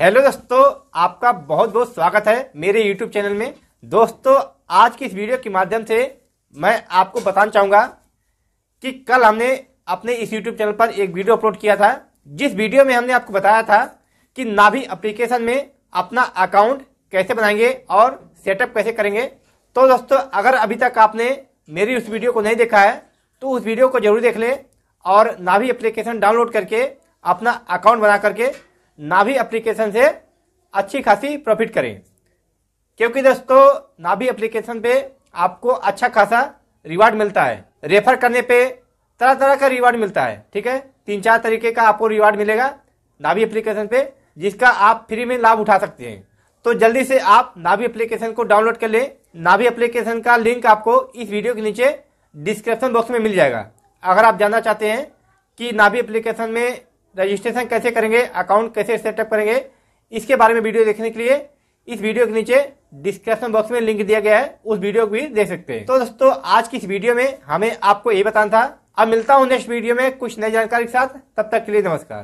hello दोस्तों आपका बहुत बहुत स्वागत है मेरे यूट्यूब चैनल में दोस्तों आज की इस वीडियो के माध्यम से मैं आपको बताना चाहूंगा कि कल हमने अपने इस यूट्यूब चैनल पर एक वीडियो अपलोड किया था जिस वीडियो में हमने आपको बताया था कि नाभी अप्लीकेशन में अपना अकाउंट कैसे बनाएंगे और सेटअप कैसे करेंगे तो दोस्तों अगर अभी तक आपने मेरी उस वीडियो को नहीं देखा है तो उस वीडियो को जरूर देख लें और नाभी एप्लीकेशन डाउनलोड करके अपना अकाउंट बना करके नाभी एप्लीकेशन से अच्छी खासी प्रॉफिट करें क्योंकि दोस्तों नाभी एप्लीकेशन पे आपको अच्छा खासा रिवार्ड मिलता है रेफर करने पे तरह तरह का रिवार्ड मिलता है ठीक है तीन चार तरीके का आपको रिवार्ड मिलेगा नाभी एप्लीकेशन पे जिसका आप फ्री में लाभ उठा सकते हैं तो जल्दी से आप नाभी एप्लीकेशन को डाउनलोड कर लें नाभी एप्लीकेशन का लिंक आपको इस वीडियो के नीचे डिस्क्रिप्शन बॉक्स में मिल जाएगा अगर आप जानना चाहते हैं कि नाभी एप्लीकेशन में रजिस्ट्रेशन कैसे करेंगे अकाउंट कैसे सेटअप करेंगे इसके बारे में वीडियो देखने के लिए इस वीडियो के नीचे डिस्क्रिप्शन बॉक्स में लिंक दिया गया है उस वीडियो को भी देख सकते हैं तो दोस्तों आज की इस वीडियो में हमें आपको ये बताना था अब मिलता हूँ नेक्स्ट वीडियो में कुछ नई जानकारी के साथ तब तक के लिए नमस्कार